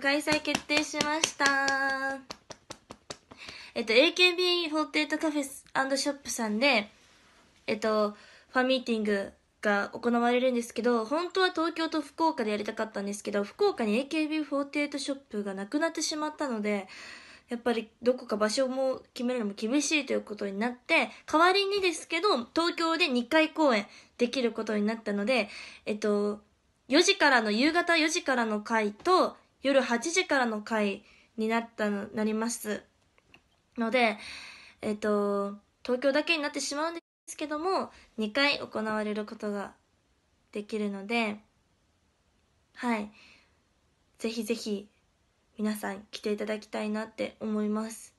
開催決定しましたえっと AKB48 カフェショップさんでえっとファンミーティングが行われるんですけど本当は東京と福岡でやりたかったんですけど福岡に AKB48 ショップがなくなってしまったのでやっぱりどこか場所も決めるのも厳しいということになって代わりにですけど東京で2回公演できることになったのでえっと4時からの夕方4時からの回と夜8時からの回になったの、なりますので、えっ、ー、と、東京だけになってしまうんですけども、2回行われることができるので、はい。ぜひぜひ皆さん来ていただきたいなって思います。